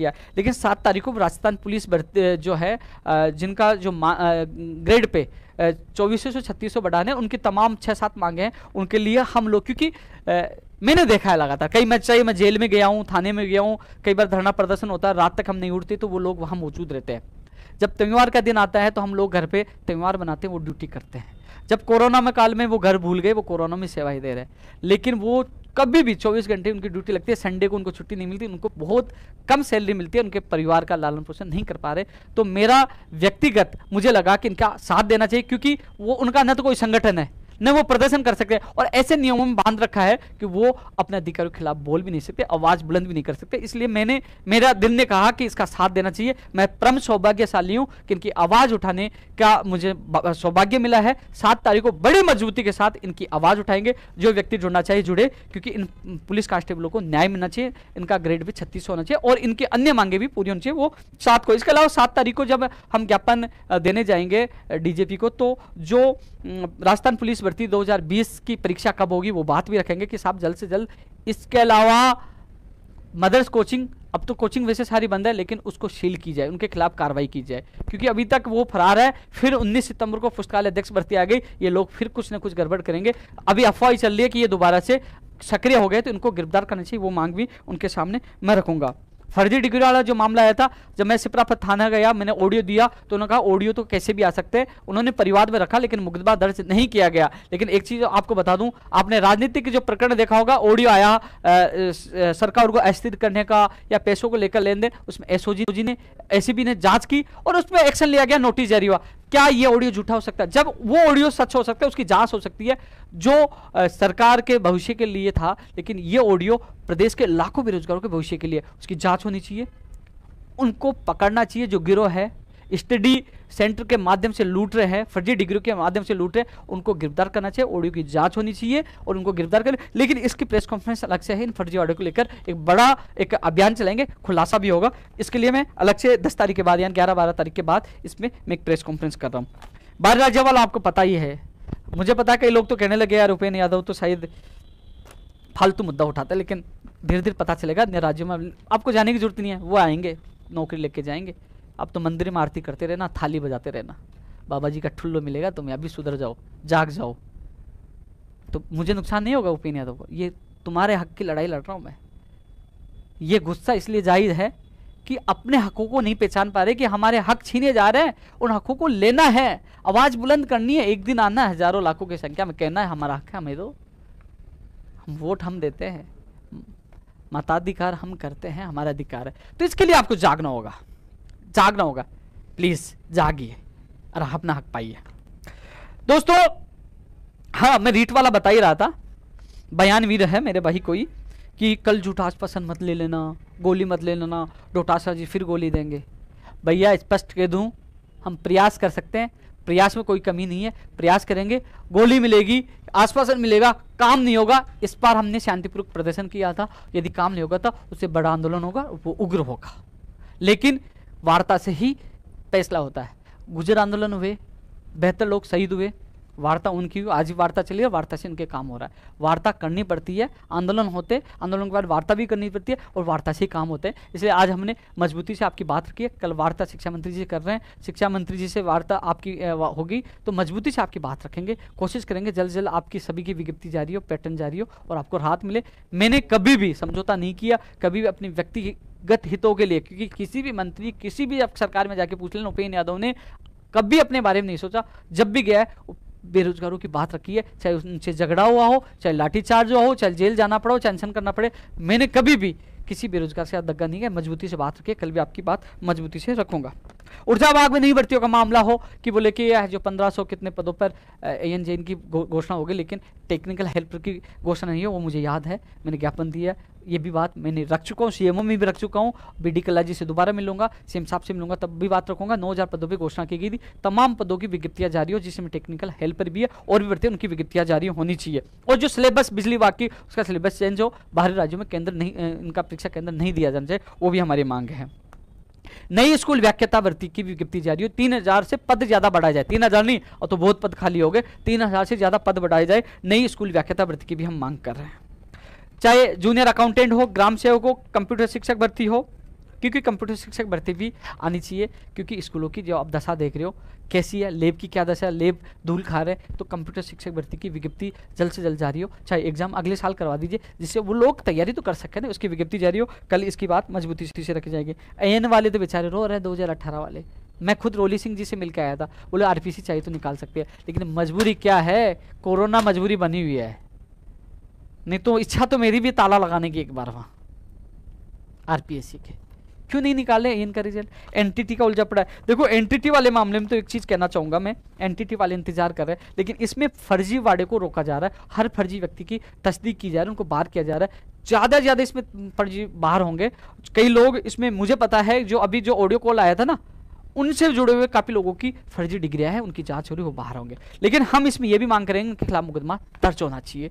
किया लेकिन सात तारीख को राजस्थान पुलिस जो है जिनका जो ग्रेड पे चौबीसों से छत्तीस सौ बढ़ाने उनकी तमाम छः सात मांगे हैं उनके लिए हम लोग क्योंकि मैंने देखा है लगातार कई मैं चाहिए मैं जेल में गया हूँ थाने में गया हूँ कई बार धरना प्रदर्शन होता है रात तक हम नहीं उठते तो वो लोग वहाँ मौजूद रहते हैं जब त्यौहार का दिन आता है तो हम लोग घर पे त्यौहार बनाते हैं वो ड्यूटी करते हैं जब कोरोना में काल में वो घर भूल गए वो कोरोना में सेवाएं दे रहे लेकिन वो कभी भी 24 घंटे उनकी ड्यूटी लगती है संडे को उनको छुट्टी नहीं मिलती उनको बहुत कम सैलरी मिलती है उनके परिवार का लालन पोषण नहीं कर पा रहे तो मेरा व्यक्तिगत मुझे लगा कि इनका साथ देना चाहिए क्योंकि वो उनका न तो कोई संगठन है न वो प्रदर्शन कर सकते और ऐसे नियमों में बांध रखा है कि वो अपने अधिकारों के खिलाफ बोल भी नहीं सकते आवाज बुलंद भी नहीं कर सकते इसलिए मैंने मेरा दिल ने कहा कि इसका साथ देना चाहिए मैं परम सौभाग्यशाली हूँ कि इनकी आवाज उठाने का मुझे सौभाग्य मिला है सात तारीख को बड़ी मजबूती के साथ इनकी आवाज उठाएंगे जो व्यक्ति जुड़ना चाहिए जुड़े क्योंकि इन पुलिस कांस्टेबलों को न्याय मिलना चाहिए इनका ग्रेड भी छत्तीस होना चाहिए और इनकी अन्य मांगे भी पूरी होनी चाहिए वो सात को इसके अलावा सात तारीख को जब हम ज्ञापन देने जाएंगे डीजेपी को तो जो हम्म, राजस्थान पुलिस भर्ती 2020 की परीक्षा कब होगी वो बात भी रखेंगे कि साहब जल्द से जल्द इसके अलावा मदर्स कोचिंग अब तो कोचिंग वैसे सारी बंद है लेकिन उसको सील की जाए उनके खिलाफ कार्रवाई की जाए क्योंकि अभी तक वो फरार है फिर 19 सितंबर को पुस्तकालय अध्यक्ष भर्ती आ गई ये लोग फिर कुछ ना कुछ गड़बड़ करेंगे अभी अफवाह चल रही है कि ये दोबारा से सक्रिय हो गए तो इनको गिरफ्तार करना चाहिए वो मांग भी उनके सामने मैं रखूंगा फर्जी डिग्री वाला जो मामला आया था जब मैं सिपरापत थाना गया मैंने ऑडियो दिया तो उन्होंने कहा ऑडियो तो कैसे भी आ सकते हैं उन्होंने परिवार में रखा लेकिन मुकदमा दर्ज नहीं किया गया लेकिन एक चीज आपको बता दूं आपने राजनीतिक जो प्रकरण देखा होगा ऑडियो आया सरकार को अस्थिर करने का या पैसों को लेकर लेन देन उसमें एसओजी ने एसीबी e ने जांच की और उसमें एक्शन लिया गया नोटिस जारी हुआ क्या ये ऑडियो झूठा हो सकता है जब वो ऑडियो सच हो सकता है उसकी जांच हो सकती है जो आ, सरकार के भविष्य के लिए था लेकिन ये ऑडियो प्रदेश के लाखों बेरोजगारों के भविष्य के लिए उसकी जांच होनी चाहिए उनको पकड़ना चाहिए जो गिरोह है स्टडी सेंटर के माध्यम से लूट रहे हैं फर्जी डिग्री के माध्यम से लूट रहे हैं उनको गिरफ्तार करना चाहिए ऑडियो की जांच होनी चाहिए और उनको गिरफ्तार कर लेकिन इसकी प्रेस कॉन्फ्रेंस अलग से है इन फर्जी ऑडियो को लेकर एक बड़ा एक अभियान चलाएंगे खुलासा भी होगा इसके लिए मैं अलग से दस तारीख के बाद यानी ग्यारह बारह तारीख के बाद इसमें मैं एक प्रेस कॉन्फ्रेंस कर रहा हूँ बाहर राज्य वाला आपको पता ही है मुझे पता कई लोग तो कहने लगे यार उपेन्द्र यादव तो शायद फालतू मुद्दा उठाता है लेकिन धीरे धीरे पता चलेगा अन्य राज्यों में आपको जाने की जरूरत नहीं है वो आएंगे नौकरी लेके जाएंगे अब तो मंदिर में आरती करते रहना थाली बजाते रहना बाबा जी का ठुल्लो मिलेगा तुम्हें अभी सुधर जाओ जाग जाओ तो मुझे नुकसान नहीं होगा उपेन यादव को ये तुम्हारे हक की लड़ाई लड़ रहा हूँ मैं ये गुस्सा इसलिए जाहिर है कि अपने हकों को नहीं पहचान पा रहे कि हमारे हक छीने जा रहे हैं उन हकों को लेना है आवाज़ बुलंद करनी है एक दिन आना है हज़ारों लाखों की संख्या में कहना है हमारा हक है हमें दो हम वोट हम देते हैं मताधिकार हम करते हैं हमारा अधिकार है तो इसके लिए आपको जागना होगा जागना होगा प्लीज़ जागिए और अपना हक पाइए दोस्तों हाँ मैं रीट वाला बता ही रहा था बयान भी है मेरे भाई कोई कि कल झूठास पसंद मत ले लेना गोली मत ले लेना डोटासा जी फिर गोली देंगे भैया स्पष्ट कह दूँ हम प्रयास कर सकते हैं प्रयास में कोई कमी नहीं है प्रयास करेंगे गोली मिलेगी आश्वासन मिलेगा काम नहीं होगा इस बार हमने शांतिपूर्वक प्रदर्शन किया था यदि काम नहीं होगा तो उससे बड़ा आंदोलन होगा वो उग्र होगा लेकिन वार्ता से ही फैसला होता है गुजर आंदोलन हुए बेहतर लोग शहीद हुए वार्ता उनकी आज ही वार्ता चली है वार्ता से इनके काम हो रहा है वार्ता करनी पड़ती है आंदोलन होते आंदोलन के बाद वार्ता भी करनी पड़ती है और वार्ता से ही काम होते हैं इसलिए आज हमने मजबूती से आपकी बात की है कल वार्ता शिक्षा मंत्री जी से कर रहे हैं शिक्षा मंत्री जी से वार्ता आपकी होगी तो मजबूती से आपकी बात रखेंगे कोशिश करेंगे जल्द जल्द आपकी सभी की विज्ञप्ति जारी हो पैटर्न जारी हो और आपको राहत मिले मैंने कभी भी समझौता नहीं किया कभी भी अपनी व्यक्तिगत हितों के लिए क्योंकि किसी भी मंत्री किसी भी सरकार में जाके पूछ लेना उपेन्द्र यादव ने कभी अपने बारे में नहीं सोचा जब भी गया बेरोजगारों की बात रखी है चाहे उनसे झगड़ा हुआ हो चाहे लाठीचार्ज हुआ हो चाहे जेल जाना पड़ा हो चाहे अनशन करना पड़े मैंने कभी भी किसी बेरोजगार से दग्गा नहीं है मजबूती से बात रखिए कल भी आपकी बात मजबूती से रखूंगा ऊर्जा विभाग में नहीं भर्तियों का मामला हो कि बोले कि यह जो 1500 कितने पदों पर ए एन जे की घोषणा गो, होगी लेकिन टेक्निकल हेल्पर की घोषणा नहीं है वो मुझे याद है मैंने ज्ञापन दिया ये भी बात मैंने रख चुका हूँ सीएमओ में भी रख चुका हूँ बी डी कला जी से दोबारा मिलूंगा सीएम साहब से मिलूंगा तब भी बात रखूंगा नौ हज़ार पदों की घोषणा की गई थी तमाम पदों की विज्ञप्तियां जारी हो जिसमें टेक्निकल हेल्पर भी है और भी बढ़ती उनकी विज्ञप्तियाँ जारी होनी चाहिए और जो सिलेबस बिजली वाक की उसका सिलेबस चेंज हो बाहरी राज्यों में केंद्र नहीं इनका परीक्षा केंद्र नहीं दिया जाना चाहिए वो भी हमारी मांग है नई स्कूल व्याख्यता वृत्ति की विज्ञप्ति जारी हो तीन हजार से पद ज्यादा बढ़ाया जाए तीन हजार नहीं और तो बहुत पद खाली हो गए तीन हजार से ज्यादा पद बढ़ाए जाए नई स्कूल व्याख्यता वृत्ति की भी हम मांग कर रहे हैं चाहे जूनियर अकाउंटेंट हो ग्राम सेवक हो कंप्यूटर शिक्षक भर्ती हो क्योंकि कंप्यूटर शिक्षक भर्ती भी आनी चाहिए क्योंकि स्कूलों की जो आप दशा देख रहे हो कैसी है लेब की क्या दशा है लेब धूल खा रहे हैं तो कंप्यूटर शिक्षक भर्ती की विज्ञप्ति जल्द से जल्द जारी हो चाहे एग्जाम अगले साल करवा दीजिए जिससे वो लोग तैयारी तो कर सकते हैं उसकी विज्ञप्ति जारी हो कल इसकी बात मजबूती से रखी जाएगी एन वाले तो बेचारे रो रहे दो वाले मैं खुद रोली सिंह जी से मिलकर आया था बोले सी चाहिए तो निकाल सकते हैं लेकिन मजबूरी क्या है कोरोना मजबूरी बनी हुई है नहीं तो इच्छा तो मेरी भी ताला लगाने की एक बार वहाँ आर के क्यों नहीं निकाले इनका रिजल्ट एनटीटी का उलझा पड़ा है देखो एनटीटी वाले मामले में तो एक चीज कहना चाहूंगा मैं एनटीटी वाले इंतजार कर रहे हैं लेकिन इसमें फर्जी वाड़े को रोका जा रहा है हर फर्जी व्यक्ति की तस्दीक की जा रही है उनको बाहर किया जा रहा है ज़्यादा से ज़्यादा इसमें फर्जी बाहर होंगे कई लोग इसमें मुझे पता है जो अभी जो ऑडियो कॉल आया था ना उनसे जुड़े हुए काफ़ी लोगों की फर्जी डिग्रियाँ हैं उनकी जांच हो रही वो बाहर होंगे लेकिन हम इसमें यह भी मांग करेंगे उनके खिलाफ मुकदमा दर्ज होना चाहिए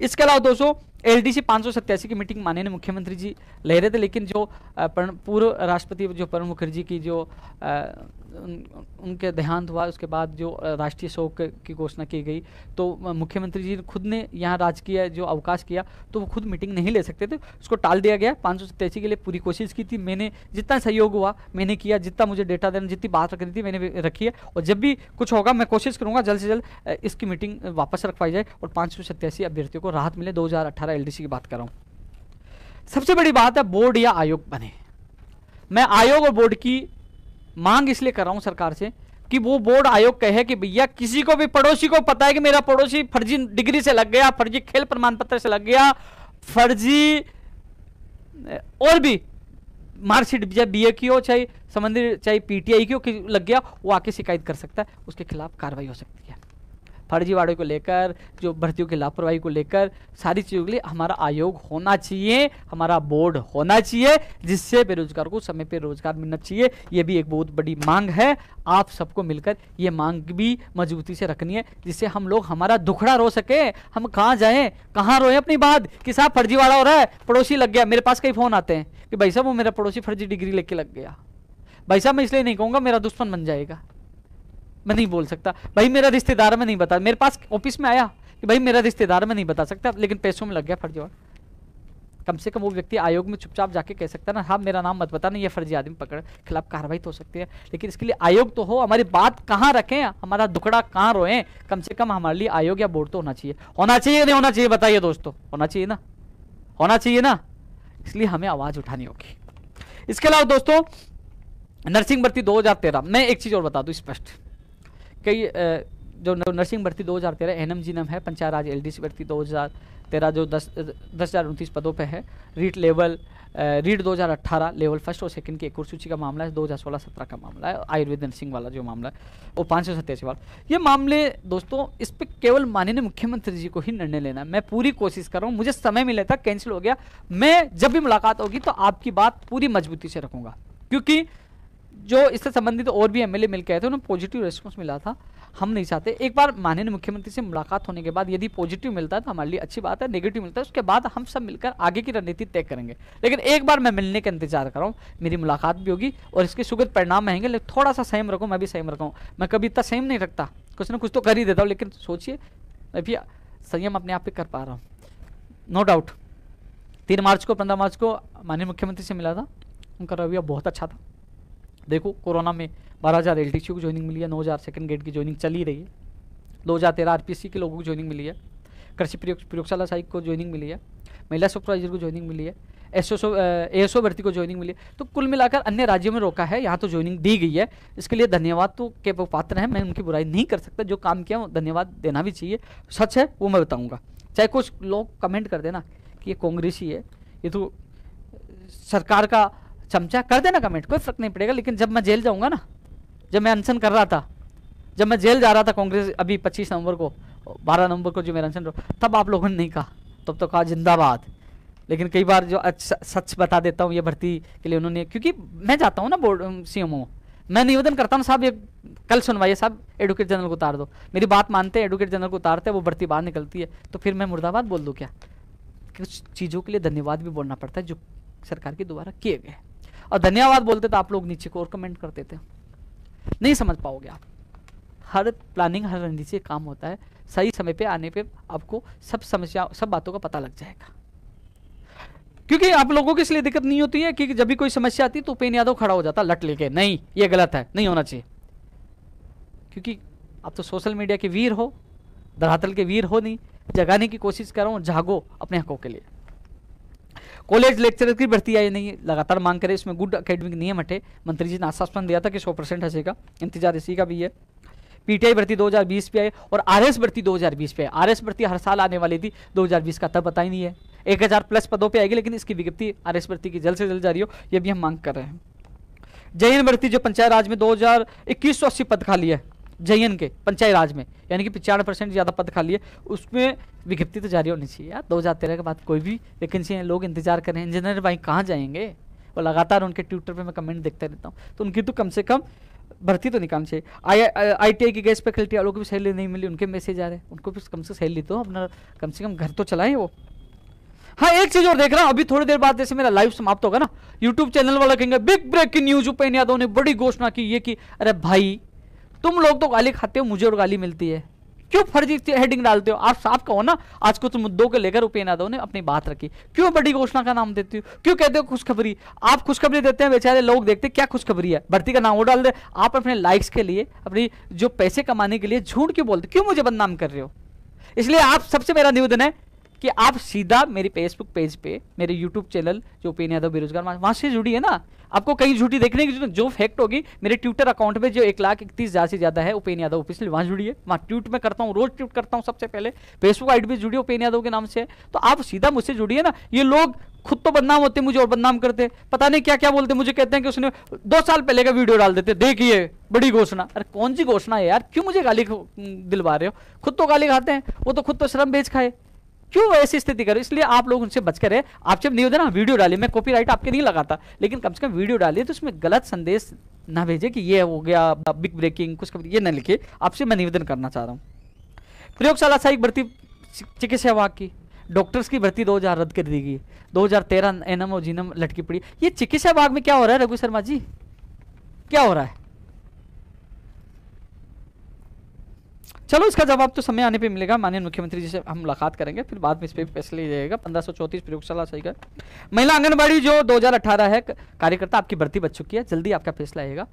इसके अलावा दोस्तों एलडीसी 587 की मीटिंग माननीय मुख्यमंत्री जी ले रहे थे लेकिन जो पूर्व राष्ट्रपति जो प्रणब मुखर्जी की जो उन, उनके देहांत हुआ उसके बाद जो राष्ट्रीय शोक की घोषणा की गई तो मुख्यमंत्री जी खुद ने यहाँ राजकीय जो अवकाश किया तो वो खुद मीटिंग नहीं ले सकते थे उसको टाल दिया गया पाँच के लिए पूरी कोशिश की थी मैंने जितना सहयोग हुआ मैंने किया जितना मुझे डेटा देना जितनी बात रखनी थी मैंने रखी है और जब भी कुछ होगा मैं कोशिश करूँगा जल्द से जल्द इसकी मीटिंग वापस रखवाई जाए और पाँच अभ्यर्थियों को राहत मिले दो हज़ार की बात कर रहा हूँ सबसे बड़ी बात है बोर्ड या आयोग बने मैं आयोग और बोर्ड की मांग इसलिए कर रहा हूं सरकार से कि वो बोर्ड आयोग कहे कि भैया किसी को भी पड़ोसी को पता है कि मेरा पड़ोसी फर्जी डिग्री से लग गया फर्जी खेल प्रमाण पत्र से लग गया फर्जी और भी मार्कशीट चाहे बी ए की हो चाहे संबंधित चाहे पीटीआई की हो लग गया वो आके शिकायत कर सकता है उसके खिलाफ कार्रवाई हो सकती है फर्जीवाड़े को लेकर जो भर्तियों की लापरवाही को लेकर सारी चीज़ों के लिए हमारा आयोग होना चाहिए हमारा बोर्ड होना चाहिए जिससे बेरोजगार को समय पर रोजगार मिलना चाहिए ये भी एक बहुत बड़ी मांग है आप सबको मिलकर ये मांग भी मजबूती से रखनी है जिससे हम लोग हमारा दुखड़ा रो सके हम कहाँ जाएँ कहाँ रोएं अपनी बात कि साहब फर्जीवाड़ा हो रहा है पड़ोसी लग गया मेरे पास कई फ़ोन आते हैं कि भाई साहब वो मेरा पड़ोसी फर्जी डिग्री लेके लग गया भाई साहब मैं इसलिए नहीं कहूँगा मेरा दुश्मन बन जाएगा मैं नहीं बोल सकता भाई मेरा रिश्तेदार में नहीं बता मेरे पास ऑफिस में आया कि भाई मेरा रिश्तेदार में नहीं बता सकता लेकिन पैसों में लग गया फर्जी और कम से कम वो व्यक्ति आयोग में चुपचाप जाके कह सकता है ना हाँ मेरा नाम मत बता नहीं ये फर्जी आदमी पकड़ खिलाफ कार्रवाई तो हो सकती है लेकिन इसके लिए आयोग तो हो हमारी बात कहाँ रखें हमारा दुखड़ा कहाँ रोएं कम से कम हमारे लिए आयोग या बोर्ड तो होना चाहिए होना चाहिए नहीं होना चाहिए बताइए दोस्तों होना चाहिए ना होना चाहिए ना इसलिए हमें आवाज़ उठानी होगी इसके अलावा दोस्तों नर्सिंग भर्ती 2013 मैं एक चीज़ और बता दूँ स्पष्ट कई जो नर्सिंग भर्ती 2013 जी नम है पंचायत राज एलडीसी भर्ती 2013 जो दस दस हज़ार उनतीस पदों पे है REET level REET 2018 level first और सेकंड की एक और सूची का मामला है 2016-17 का मामला है आयुर्वेद नर्सिंग वाला जो मामला है वो पाँच सौ सत्ताईस वाला ये मामले दोस्तों इस पर केवल माननीय मुख्यमंत्री जी को ही निर्णय लेना मैं पूरी कोशिश कर रहा हूँ मुझे समय मिले था कैंसिल हो गया मैं जब भी मुलाकात होगी तो आपकी बात पूरी मजबूती से रखूँगा क्योंकि जो इससे संबंधित और भी एमएलए मिल गए थे उन्हें पॉजिटिव रेस्पॉन्स मिला था हम नहीं चाहते एक बार माननीय मुख्यमंत्री से मुलाकात होने के बाद यदि पॉजिटिव मिलता है तो हमारे लिए अच्छी बात है नेगेटिव मिलता है उसके बाद हम सब मिलकर आगे की रणनीति तय करेंगे लेकिन एक बार मैं मिलने का इंतजार कर रहा हूँ मेरी मुलाकात भी होगी और इसके सुगत परिणाम आएंगे लेकिन थोड़ा सा सेम रखो मैं भी सेम रखा मैं कभी इतना सेम नहीं रखता कुछ ना कुछ तो कर ही देता हूँ लेकिन सोचिए मैं भी संयम अपने आप पर कर पा रहा हूँ नो डाउट तीन मार्च को पंद्रह मार्च को माननीय मुख्यमंत्री से मिला था उनका रवैया बहुत अच्छा था देखो कोरोना में बारह हज़ार एल को ज्वाइनिंग मिली है नौ हज़ार सेकेंड ग्रेड की ज्वाइनिंग चली रही है दो हज़ार तेरह आर के लोगों को ज्वाइनिंग मिली है कृषि प्रयोगशाला सहायक को ज्वाइनिंग मिली है महिला सुपरवाइजर को ज्वाइनिंग मिली है एस एस ओ भर्ती को ज्वाइनिंग मिली है तो कुल मिलाकर अन्य राज्यों में रोका है यहाँ तो ज्वाइनिंग दी गई है इसके लिए धन्यवाद तो के पात्र हैं मैं उनकी बुराई नहीं कर सकता जो काम किया वो धन्यवाद देना भी चाहिए सच है वो मैं बताऊँगा चाहे कुछ लोग कमेंट कर देना कि ये कांग्रेसी है ये तो सरकार का चमचा कर देना कमेंट कोई फर्क नहीं पड़ेगा लेकिन जब मैं जेल जाऊँगा ना जब मैं अनशन कर रहा था जब मैं जेल जा रहा था कांग्रेस अभी पच्चीस नवंबर को बारह नवंबर को जो मेरा अनशन तब आप लोगों ने नहीं कहा तब तो कहा जिंदाबाद लेकिन कई बार जो अच्छा सच बता देता हूँ ये भर्ती के लिए उन्होंने क्योंकि मैं जाता हूँ ना बोर्ड सी मैं निवेदन करता हूँ साहब ये कल सुनवाइए साहब एडवोकेट जनरल को उतार दो मेरी बात मानते हैं एडवोकेट जनरल को उतारते हैं वो भर्ती बाहर निकलती है तो फिर मैं मुर्दाबाद बोल दूँ क्या कुछ चीज़ों के लिए धन्यवाद भी बोलना पड़ता है जो सरकार के द्वारा किए गए और धन्यवाद बोलते तो आप लोग नीचे को और कमेंट करते थे नहीं समझ पाओगे आप हर प्लानिंग हर रणनीति काम होता है सही समय पे आने पे आपको सब समस्या सब बातों का पता लग जाएगा क्योंकि आप लोगों की इसलिए दिक्कत नहीं होती है कि जब भी कोई समस्या आती तो पेन यादव खड़ा हो जाता लट लेके नहीं ये गलत है नहीं होना चाहिए क्योंकि आप तो सोशल मीडिया के वीर हो धरातल के वीर हो नहीं जगाने की कोशिश करो जागो अपने हकों के लिए कॉलेज लेक्चरर की भर्ती आई नहीं है लगातार मांग करे इसमें गुड अकेडमिक नियम हटे मंत्री जी ने आश्वासन दिया था कि सौ परसेंट हंसेगा इंतजार इसी का भी है पीटीआई भर्ती 2020 पे आई और आरएस भर्ती 2020 पे आई आरएस भर्ती हर साल आने वाली थी 2020 का तब पता ही नहीं है 1000 प्लस पदों पे आएगी लेकिन इसकी विज्ञप्ति आरएस भर्ती की जल्द से जल्द जारी हो ये भी हम मांग कर रहे हैं जैन भर्ती जो पंचायत राज में 2021 सौ अस्सी पद खाली है जयन के पंचायत राज में यानी कि पचानवे परसेंट ज़्यादा पद खाली है उसमें विज्ञप्ति तो जारी होनी चाहिए यार दो हज़ार तेरह के बाद कोई भी वैकेंसी है लोग इंतजार कर रहे हैं इंजीनियर भाई कहाँ जाएंगे और लगातार उनके ट्विटर पर मैं कमेंट देखते रहता हूँ तो उनकी तो कम से कम भर्ती तो निकालनी चाहिए आई आई टी आई की गैस फैकल्टी वालों को भी सैलरी नहीं मिली उनके मैसेज आ रहे हैं उनको भी कम से सैलरी तो अपना कम से कम घर तो चलाएं वो हाँ एक चीज और देख रहा हूँ अभी थोड़ी देर बाद जैसे मेरा लाइव समाप्त होगा ना यूट्यूब चैनल वाला कहेंगे बिग ब्रेक की न्यूज उपेन यादव ने बड़ी घोषणा की ये कि अरे भाई तुम लोग तो गाली खाते हो मुझे और गाली मिलती है क्यों फर्जी हेडिंग डालते हो आप साफ कहो ना आज कुछ मुद्दों को लेकर उपेन यादव ने अपनी बात रखी क्यों बड़ी घोषणा का नाम देती हो क्यों कहते हो खुशखबरी आप खुशखबरी देते हैं बेचारे लोग देखते हैं क्या खुशखबरी है भर्ती का नाम वो डाल दे आप अपने लाइक्स के लिए अपनी जो पैसे कमाने के लिए झूठ क्यों बोलते क्यों मुझे बदनाम कर रहे हो इसलिए आप सबसे मेरा निवेदन है कि आप सीधा मेरे फेसबुक पेज पे मेरे यूट्यूब चैनल जो उपेन यादव बेरोजगार वहां से जुड़ी है ना आपको कहीं झूठी देखने की जो फैक्ट होगी मेरे ट्विटर अकाउंट में जो एक लाख इकतीस हजार से ज्यादा है उपेन यादव ऑफिसियल वहां जुड़िए वहाँ ट्वीट में करता हूँ रोज ट्वीट करता हूँ सबसे पहले फेसबुक आईडी भी जुड़ी उपेन यादव के नाम से तो आप सीधा मुझसे जुड़िए ना ये लोग खुद तो बदनाम होते मुझे और बदनाम करते पता नहीं क्या क्या बोलते मुझे कहते हैं कि उसने दो साल पहले का वीडियो डाल देते देखिए बड़ी घोषणा अरे कौन सी घोषणा है यार क्यों मुझे गाली दिलवा रहे हो खुद तो गाली खाते हैं वो तो खुद तो शर्म बेच खाए क्यों ऐसी स्थिति करो इसलिए आप लोग उनसे बचकर है आप जब निवेदन ना वीडियो डालिए मैं कॉपीराइट आपके नहीं लगाता लेकिन कम से कम वीडियो डालिए तो उसमें गलत संदेश ना भेजे कि ये हो गया बिग ब्रेकिंग कुछ कभी ये ना लिखे आपसे मैं निवेदन करना चाह रहा हूँ प्रयोगशाला सहायक भर्ती चिकित्सा विभाग की डॉक्टर्स की भर्ती 2000 रद्द कर दी गई 2013 एनम और जीनम लटकी पड़ी ये चिकित्सा विभाग में क्या हो रहा है रघु शर्मा जी क्या हो रहा है चलो इसका जवाब तो समय आने पे मिलेगा माननीय मुख्यमंत्री जी से हम मुलाकात करेंगे फिर बाद में इस पर फैसला जाएगा पंद्रह सौ चौतीस प्रयोगशाला सही कर महिला आंगनबाड़ी जो दो हजार है कार्यकर्ता आपकी भर्ती बच चुकी है जल्दी आपका फैसला आएगा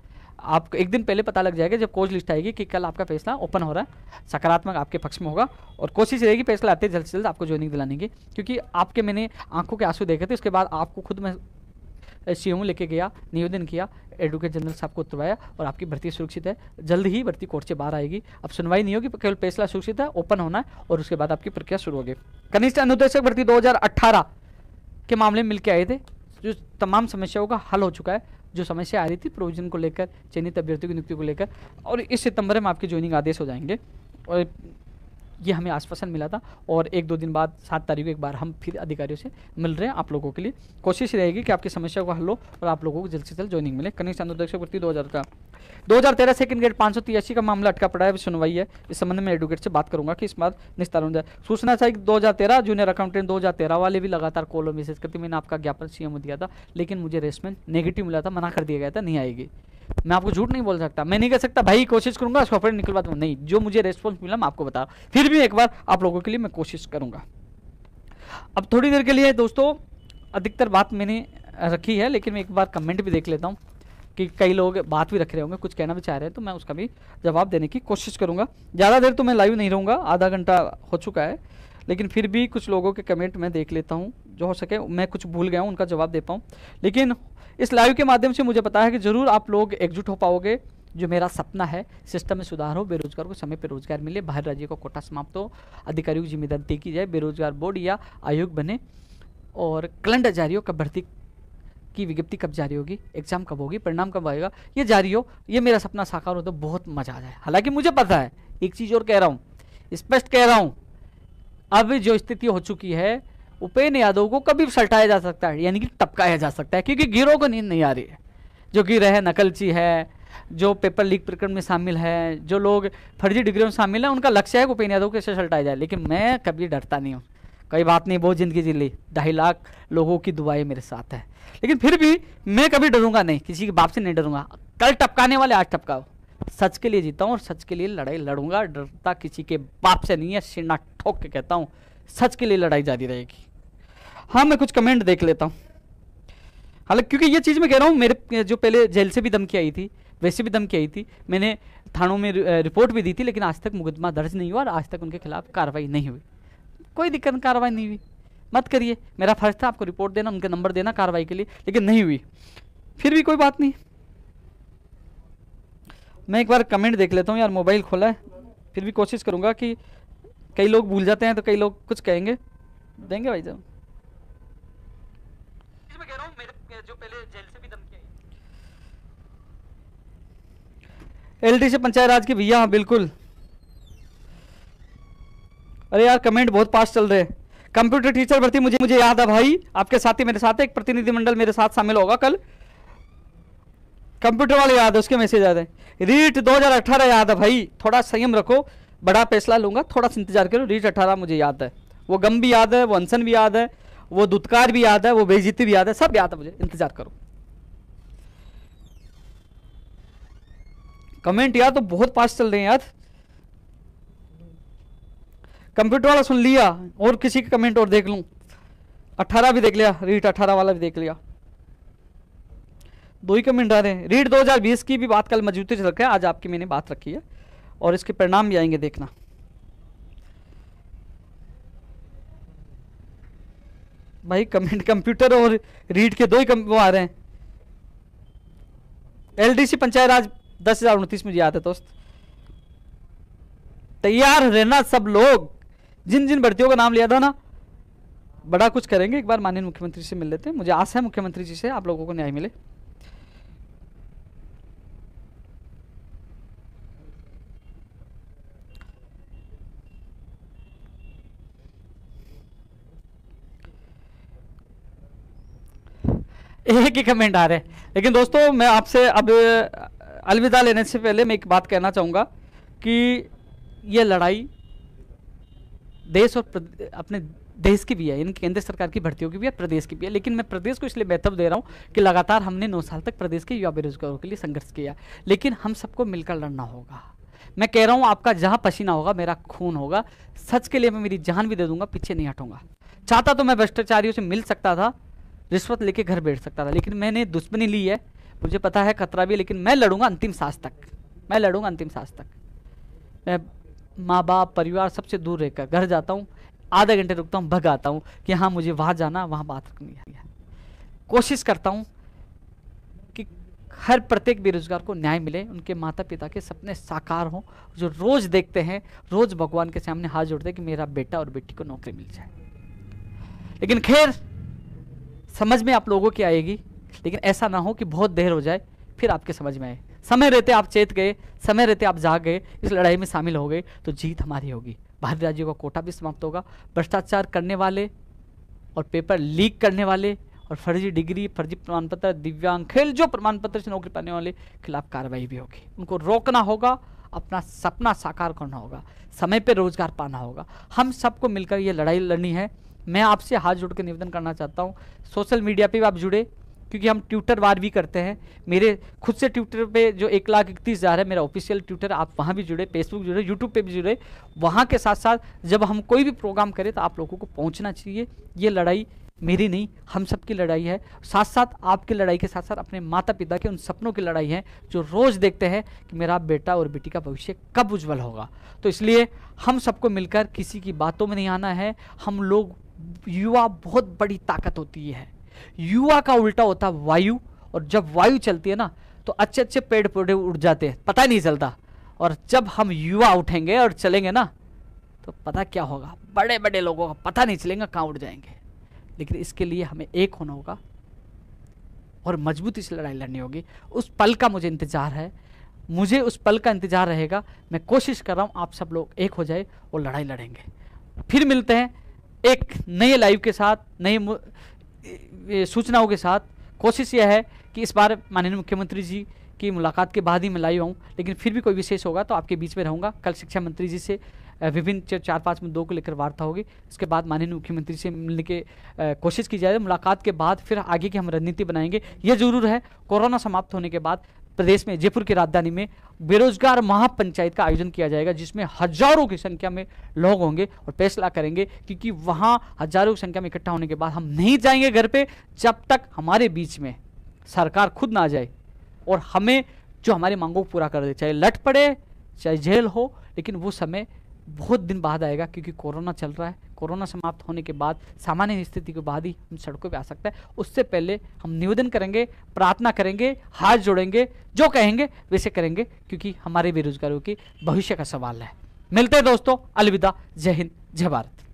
आपको एक दिन पहले पता लग जाएगा जब कोच लिस्ट आएगी कि कल आपका फैसला ओपन हो रहा है सकारात्मक आपके पक्ष में होगा और कोशिश रहेगी फैसला आते जल्द से जल्द आपको ज्वाइनिंग दिलाने की क्योंकि आपके मैंने आंखों के आंसू देखे थे उसके बाद आपको खुद में सीएमओ लेके गया निवेदन किया एडवोकेट जनरल साहब को उतरवाया और आपकी भर्ती सुरक्षित है जल्द ही भर्ती कोर्ट से बाहर आएगी अब सुनवाई नहीं होगी केवल फैसला सुरक्षित है ओपन होना है और उसके बाद आपकी प्रक्रिया शुरू होगी कनिष्ठ अनुदेशक भर्ती दो के मामले में मिलकर आए थे जो तमाम समस्याओं का हल हो चुका है जो समस्या आ रही थी प्रोविजन को लेकर चयनित अभ्यर्थियों की नियुक्ति को लेकर और इस सितंबर में आपके ज्वाइनिंग आदेश हो जाएंगे और ये हमें आश्वासन मिला था और एक दो दिन बाद सात तारीख को एक बार हम फिर अधिकारियों से मिल रहे हैं आप लोगों के लिए कोशिश रहेगी कि आपकी समस्या को हल हो और आप लोगों को जल्द से जल्द ज्वाइनिंग मिले कनेक्शन अनुदक्षवृत्ति दो हज़ार का दो हज़ार तेरह सेकंड ग्रेड पाँच सौ तिरासी का मामला अटका पड़ा है सुनवाई है इस संबंध में एडवोकेट से बात करूंगा कि इस बार निस्तारण हो जाए सूचना चाहिए दो हज़ार तेरह जूनियर अकाउंटेंट दो हज़ार तेरह वाले भी लगातार कॉल और मैसेज करती मैंने आपका ज्ञापन सीएम दिया था लेकिन मुझे रेस्टमेंट नेगेटिव मिला था मना कर दिया गया था नहीं आएगी मैं आपको झूठ नहीं बोल सकता मैं नहीं कह सकता भाई कोशिश करूंगा उसका फिर निकलवा दूँ नहीं जो मुझे रेस्पॉन्स मिला मैं आपको बता फिर भी एक बार आप लोगों के लिए मैं कोशिश करूँगा अब थोड़ी देर के लिए दोस्तों अधिकतर बात मैंने रखी है लेकिन मैं एक बार कमेंट भी देख लेता हूँ कि कई लोग बात भी रख रहे होंगे कुछ कहना भी चाह रहे हैं तो मैं उसका भी जवाब देने की कोशिश करूँगा ज़्यादा देर तो मैं लाइव नहीं रहूँगा आधा घंटा हो चुका है लेकिन फिर भी कुछ लोगों के कमेंट मैं देख लेता हूँ जो हो सके मैं कुछ भूल गया हूँ उनका जवाब दे पाऊँ लेकिन इस लाइव के माध्यम से मुझे पता है कि ज़रूर आप लोग एकजुट हो पाओगे जो मेरा सपना है सिस्टम में सुधार हो बेरोजगार को समय पर रोजगार मिले बाहर राज्य को कोटा समाप्त हो अधिकारियों की जिम्मेदारी तय की जाए बेरोजगार बोर्ड या आयोग बने और कलंड हो कब भर्ती की विज्ञप्ति कब जारी होगी एग्जाम कब होगी परिणाम कब आएगा ये जारी हो ये मेरा सपना साकार हो तो बहुत मजा आ जाए हालांकि मुझे पता है एक चीज़ और कह रहा हूँ स्पष्ट कह रहा हूँ अब जो स्थिति हो चुकी है उपेन यादव को कभी सलटाया जा सकता है यानी कि टपकाया जा सकता है क्योंकि गिरोह को नींद नहीं आ रही है जो गिर है नकलची है जो पेपर लीक प्रकरण में शामिल है जो लोग फर्जी डिग्रियों में शामिल है उनका लक्ष्य है कि उपेन यादव कैसे सलटाया जाए लेकिन मैं कभी डरता नहीं हूँ कोई बात नहीं बहुत ज़िंदगी जी ली ढाई लाख लोगों की दुआएं मेरे साथ है लेकिन फिर भी मैं कभी डरूंगा नहीं किसी के बाप से नहीं डरूंगा कल टपकाने वाले आज टपकाओ सच के लिए जीता हूँ और सच के लिए लड़ाई लड़ूंगा डरता किसी के बाप से नहीं है सीना ठोक के कहता हूँ सच के लिए लड़ाई जारी रहेगी हाँ मैं कुछ कमेंट देख लेता हूँ हालांकि क्योंकि ये चीज़ मैं कह रहा हूँ मेरे जो पहले जेल से भी धमकी आई थी वैसे भी धमकी आई थी मैंने थानों में रिपोर्ट भी दी थी लेकिन आज तक मुकदमा दर्ज नहीं हुआ और आज तक उनके खिलाफ कार्रवाई नहीं हुई कोई दिक्कत कार्रवाई नहीं हुई मत करिए मेरा फर्ज था आपको रिपोर्ट देना उनके नंबर देना कार्रवाई के लिए लेकिन नहीं हुई फिर भी कोई बात नहीं मैं एक बार कमेंट देख लेता हूँ यार मोबाइल खोला है फिर भी कोशिश करूँगा कि कई लोग भूल जाते हैं तो कई लोग कुछ कहेंगे देंगे भाई साहब एल से पंचायत राज की भैया हाँ बिल्कुल अरे यार कमेंट बहुत पास चल रहे हैं कंप्यूटर टीचर भर्ती मुझे मुझे याद है भाई आपके साथ ही मेरे साथ एक प्रतिनिधिमंडल मेरे साथ शामिल होगा कल कंप्यूटर वाले याद है उसके मैसेज याद है रीट 2018 याद है भाई थोड़ा संयम रखो बड़ा फैसला लूंगा थोड़ा सा इंतजार करो रीट 18 मुझे याद है वो गम भी याद है वो अनसन भी याद है वो दुत्कार भी याद है वो बेजीती भी याद है सब याद है मुझे इंतजार करो कमेंट यार तो बहुत पास चल रहे हैं यार कंप्यूटर वाला सुन लिया और किसी के कमेंट और देख लूँ अट्ठारह भी देख लिया रीट अट्ठारह वाला भी देख लिया दो ही कमेंट आ रहे हैं रीड 2020 की भी बात कल मजबूती से रखा है आज आपकी मैंने बात रखी है और इसके परिणाम भी आएंगे देखना भाई कमेंट कंप्यूटर और रीड के दो ही कम वो आ रहे हैं एलडीसी पंचायत आज दस हजार उनतीस में याद है दोस्त तैयार रहना सब लोग जिन जिन भर्तियों का नाम लिया था ना बड़ा कुछ करेंगे एक बार माननीय मुख्यमंत्री से मिल लेते हैं मुझे आशा है मुख्यमंत्री जी से आप लोगों को न्याय मिले एक ही कमेंट आ रहे हैं लेकिन दोस्तों मैं आपसे अब अलविदा लेने से पहले मैं एक बात कहना चाहूँगा कि ये लड़ाई देश और अपने देश की भी है यानी केंद्र सरकार की भर्तियों की भी है प्रदेश की भी है लेकिन मैं प्रदेश को इसलिए महत्व दे रहा हूँ कि लगातार हमने नौ साल तक प्रदेश के युवा बेरोजगारों के लिए संघर्ष किया लेकिन हम सबको मिलकर लड़ना होगा मैं कह रहा हूँ आपका जहाँ पसीना होगा मेरा खून होगा सच के लिए मैं मेरी जान भी दे दूंगा पीछे नहीं हटूंगा चाहता तो मैं भ्रष्टाचारियों से मिल सकता था रिश्वत लेके घर बैठ सकता था लेकिन मैंने दुश्मनी ली है मुझे पता है खतरा भी लेकिन मैं लड़ूंगा अंतिम सांस तक मैं लड़ूंगा अंतिम सांस तक मैं माँ बाप परिवार सबसे दूर रहकर घर जाता हूँ आधा घंटे रुकता हूँ भग आता हूँ कि हाँ मुझे वहाँ जाना वहाँ बात रखनी है कोशिश करता हूँ कि हर प्रत्येक बेरोजगार को न्याय मिले उनके माता पिता के सपने साकार हों जो रोज़ देखते हैं रोज़ भगवान के सामने हाथ जोड़ते हैं कि मेरा बेटा और बेटी को नौकरी मिल जाए लेकिन खैर समझ में आप लोगों की आएगी लेकिन ऐसा ना हो कि बहुत देर हो जाए फिर आपके समझ में आए समय रहते आप चेत गए समय रहते आप जाग गए इस लड़ाई में शामिल हो गए तो जीत हमारी होगी भारतीय राज्यों का कोटा भी समाप्त होगा भ्रष्टाचार करने वाले और पेपर लीक करने वाले और फर्जी डिग्री फर्जी प्रमाण पत्र दिव्यांग खेल जो प्रमाण पत्र से नौकरी पाने वाले खिलाफ कार्रवाई भी होगी उनको रोकना होगा अपना सपना साकार करना होगा समय पर रोजगार पाना होगा हम सबको मिलकर ये लड़ाई लड़नी है मैं आपसे हाथ जोड़ के निवेदन करना चाहता हूँ सोशल मीडिया पे भी आप जुड़े क्योंकि हम ट्विटर वार भी करते हैं मेरे खुद से ट्विटर पे जो एक लाख इकतीस हज़ार है मेरा ऑफिशियल ट्विटर आप वहाँ भी जुड़े फेसबुक जुड़े यूट्यूब पे भी जुड़े वहाँ के साथ साथ जब हम कोई भी प्रोग्राम करें तो आप लोगों को पहुँचना चाहिए ये लड़ाई मेरी नहीं हम सब की लड़ाई है साथ साथ आपकी लड़ाई के साथ साथ अपने माता पिता के उन सपनों की लड़ाई है जो रोज़ देखते हैं कि मेरा बेटा और बेटी का भविष्य कब उज्जवल होगा तो इसलिए हम सबको मिलकर किसी की बातों में नहीं आना है हम लोग युवा बहुत बड़ी ताकत होती है युवा का उल्टा होता है वायु और जब वायु चलती है ना तो अच्छे अच्छे पेड़ पौधे उड़ जाते हैं पता नहीं चलता और जब हम युवा उठेंगे और चलेंगे ना तो पता क्या होगा बड़े बड़े लोगों का पता नहीं चलेगा कहाँ उड़ जाएंगे लेकिन इसके लिए हमें एक होना होगा और मजबूती से लड़ाई लड़नी होगी उस पल का मुझे इंतज़ार है मुझे उस पल का इंतज़ार रहेगा मैं कोशिश कर रहा हूँ आप सब लोग एक हो जाए और लड़ाई लड़ेंगे फिर मिलते हैं एक नए लाइव के साथ नए सूचनाओं के साथ कोशिश यह है कि इस बार माननीय मुख्यमंत्री जी की मुलाकात के बाद ही मैं लाइव आऊँ लेकिन फिर भी कोई विशेष होगा तो आपके बीच में रहूँगा कल शिक्षा मंत्री जी से विभिन्न चार पाँच मुद्दों को लेकर वार्ता होगी इसके बाद माननीय मुख्यमंत्री से मिलने के कोशिश की जाए मुलाकात के बाद फिर आगे की हम रणनीति बनाएंगे ये जरूर है कोरोना समाप्त होने के बाद प्रदेश में जयपुर की राजधानी में बेरोजगार महापंचायत का आयोजन किया जाएगा जिसमें हजारों की संख्या में लोग होंगे और फैसला करेंगे क्योंकि वहां हजारों की संख्या में इकट्ठा होने के बाद हम नहीं जाएंगे घर पे जब तक हमारे बीच में सरकार खुद ना जाए और हमें जो हमारी मांगों को पूरा कर दे चाहे लट पड़े चाहे जेल हो लेकिन वो समय बहुत दिन बाद आएगा क्योंकि कोरोना चल रहा है कोरोना समाप्त होने के बाद सामान्य स्थिति के बाद ही हम सड़कों पर आ सकता है उससे पहले हम निवेदन करेंगे प्रार्थना करेंगे हाथ जोड़ेंगे जो कहेंगे वैसे करेंगे क्योंकि हमारे बेरोजगारों की भविष्य का सवाल है मिलते हैं दोस्तों अलविदा जय हिंद जय भारत